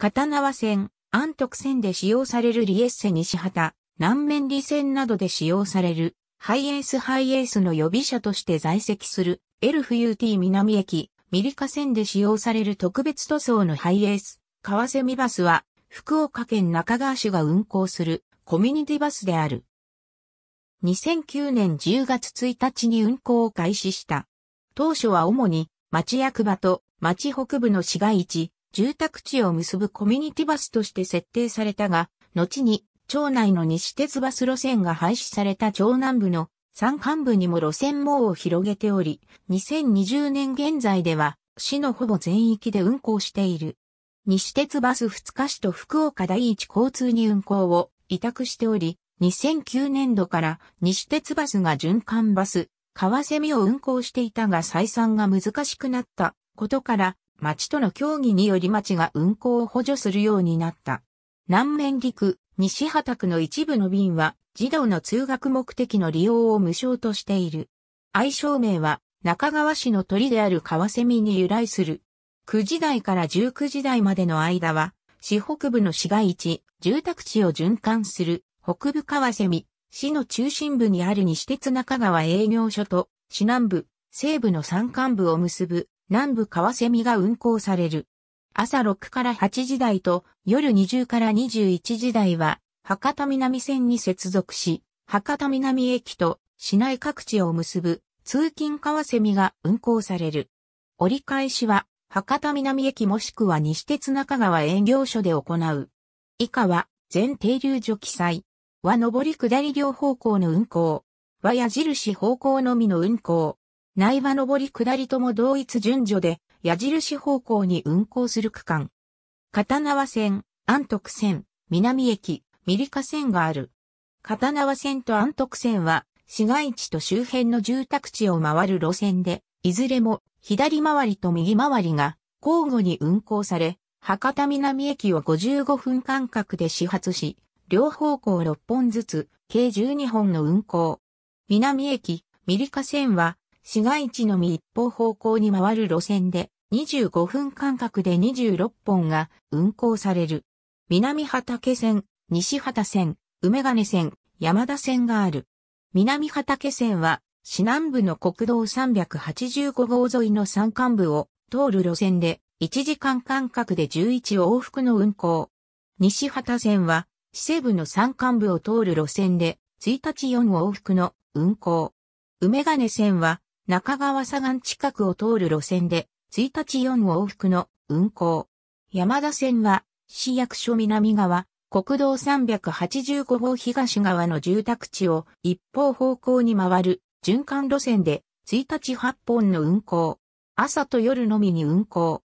刀は線、安徳線で使用されるリエッセ西畑、南面利線などで使用される、ハイエースハイエースの予備車として在籍する、エルフ UT 南駅、ミリカ線で使用される特別塗装のハイエース、川瀬ミバスは、福岡県中川市が運行するコミュニティバスである。2009年10月1日に運行を開始した。当初は主に町役場と町北部の市街地、住宅地を結ぶコミュニティバスとして設定されたが、後に町内の西鉄バス路線が廃止された町南部の山間部にも路線網を広げており、2020年現在では市のほぼ全域で運行している。西鉄バス二日市と福岡第一交通に運行を委託しており、2009年度から西鉄バスが循環バス、川蝉を運行していたが採算が難しくなったことから町との協議により町が運行を補助するようになった。南面陸、西畑区の一部の便は、児童の通学目的の利用を無償としている。愛称名は、中川市の鳥である川蝉に由来する。9時代から19時代までの間は、市北部の市街地、住宅地を循環する、北部川蝉、市の中心部にある西鉄中川営業所と、市南部、西部の山間部を結ぶ南部川セミが運行される。朝6から8時台と夜20から21時台は博多南線に接続し、博多南駅と市内各地を結ぶ通勤川セミが運行される。折り返しは博多南駅もしくは西鉄中川営業所で行う。以下は全停留所記載。は上り下り両方向の運行。は矢印方向のみの運行。内場上り下りとも同一順序で、矢印方向に運行する区間。片縄線、安徳線、南駅、ミリカ線がある。片縄線と安徳線は、市街地と周辺の住宅地を回る路線で、いずれも左回りと右回りが交互に運行され、博多南駅を55分間隔で始発し、両方向6本ずつ、計12本の運行。南駅、ミリカ線は、市街地のみ一方方向に回る路線で、25分間隔で26本が運行される。南畑線、西畑線、梅金線、山田線がある。南畑線は、市南部の国道385号沿いの山間部を通る路線で、1時間間隔で11往復の運行。西畑線は、市西部の山間部を通る路線で、1日4往復の運行。梅金線は、中川左岸近くを通る路線で、1日4往復の運行。山田線は、市役所南側、国道385号東側の住宅地を一方方向に回る循環路線で1日8本の運行。朝と夜のみに運行。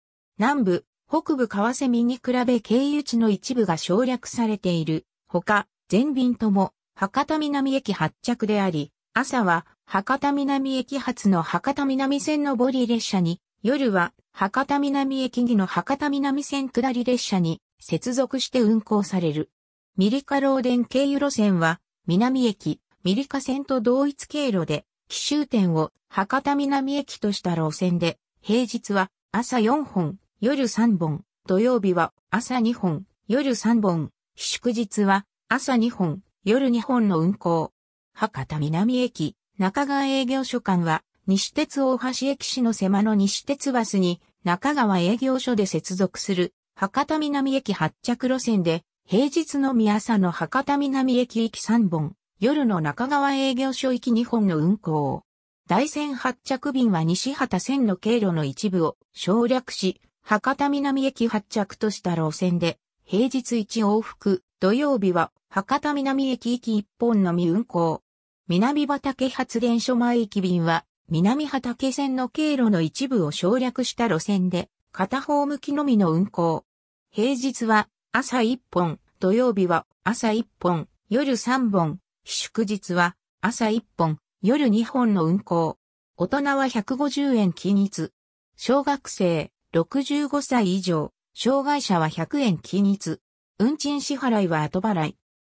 南部、北部川瀬見に比べ経由地の一部が省略されている。ほか、全便とも博多南駅発着であり、朝は博多南駅発の博多南線のボィ列車に、夜は博多南駅にの博多南線下り列車に接続して運行される。ミリカ漏電経由路線は、南駅、ミリカ線と同一経路で、奇襲点を博多南駅とした路線で、平日は朝4本、夜3本、土曜日は朝2本、夜3本、祝日は朝2本、夜2本の運行。博多南駅、中川営業所間は、西鉄大橋駅市の狭の西鉄バスに、中川営業所で接続する、博多南駅発着路線で、平日のみ朝の博多南駅行き3本、夜の中川営業所行き2本の運行。大仙発着便は西畑線の経路の一部を省略し、博多南駅発着とした路線で、平日1往復、土曜日は博多南駅行き1本のみ運行。南畑発電所前駅便は、南畑線の経路の一部を省略した路線で、片方向きのみの運行。平日は朝1本、土曜日は朝1本、夜3本、祝日は朝1本、夜2本の運行。大人は150円均一。小学生、65歳以上、障害者は100円均一。運賃支払いは後払い。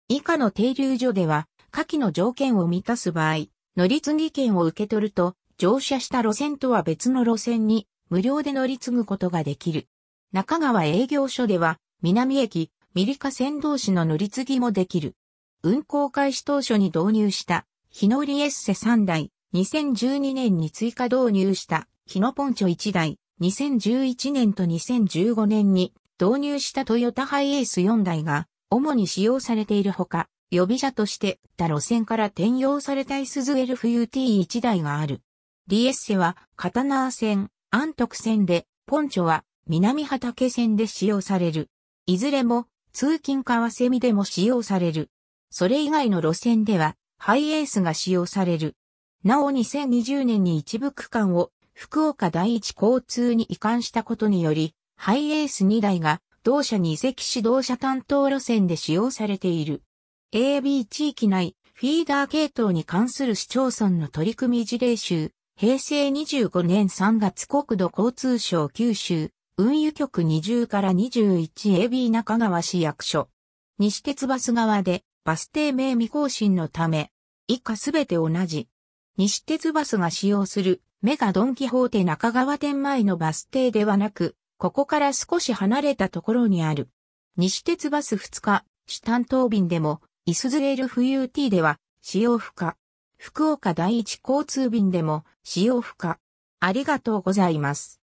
以下の停留所では、下記の条件を満たす場合、乗り継ぎ券を受け取ると、乗車した路線とは別の路線に無料で乗り継ぐことができる。中川営業所では、南駅、ミリカ線同士の乗り継ぎもできる。運行開始当初に導入した、日乗りエッセ3台、2012年に追加導入した、日のポンチョ1台、2011年と2015年に導入したトヨタハイエース4台が、主に使用されているほか、予備車として他路線から転用されたイズエ l f u t 1台がある。リエッセは、カタナー線、安徳線で、ポンチョは、南畑線で使用される。いずれも、通勤川蝉でも使用される。それ以外の路線では、ハイエースが使用される。なお2020年に一部区間を福岡第一交通に移管したことにより、ハイエース2台が同社に移籍し同社担当路線で使用されている。AB 地域内、フィーダー系統に関する市町村の取り組み事例集、平成25年3月国土交通省九州、運輸局20から 21AB 中川市役所。西鉄バス側で、バス停名未更新のため、以下すべて同じ。西鉄バスが使用する、メガドンキホーテ中川店前のバス停ではなく、ここから少し離れたところにある。西鉄バス2日、主担当便でも、イスズエル FUT では使用不可。福岡第一交通便でも使用不可。ありがとうございます。